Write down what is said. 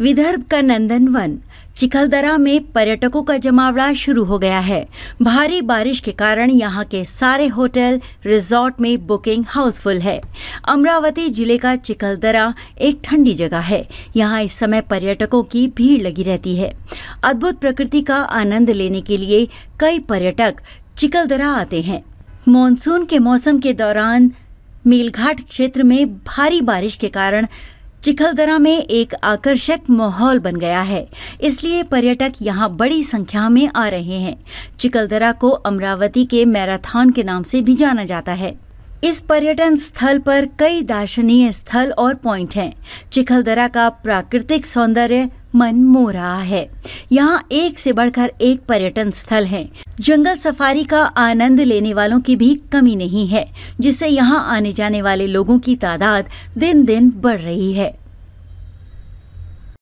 विदर्भ का नंदन वन चिखलदरा में पर्यटकों का जमावड़ा शुरू हो गया है भारी बारिश के कारण यहाँ के सारे होटल रिजॉर्ट में बुकिंग हाउसफुल है अमरावती जिले का चिखलदरा एक ठंडी जगह है यहाँ इस समय पर्यटकों की भीड़ लगी रहती है अद्भुत प्रकृति का आनंद लेने के लिए कई पर्यटक चिखलदरा आते हैं मानसून के मौसम के दौरान मेलघाट क्षेत्र में भारी बारिश के कारण चिखलदरा में एक आकर्षक माहौल बन गया है इसलिए पर्यटक यहाँ बड़ी संख्या में आ रहे हैं चिखलदरा को अमरावती के मैराथन के नाम से भी जाना जाता है इस पर्यटन स्थल पर कई दार्शनीय स्थल और पॉइंट हैं चिखलदरा का प्राकृतिक सौंदर्य मन मोह रहा है यहाँ एक से बढ़कर एक पर्यटन स्थल है जंगल सफारी का आनंद लेने वालों की भी कमी नहीं है जिससे यहाँ आने जाने वाले लोगों की तादाद दिन दिन बढ़ रही है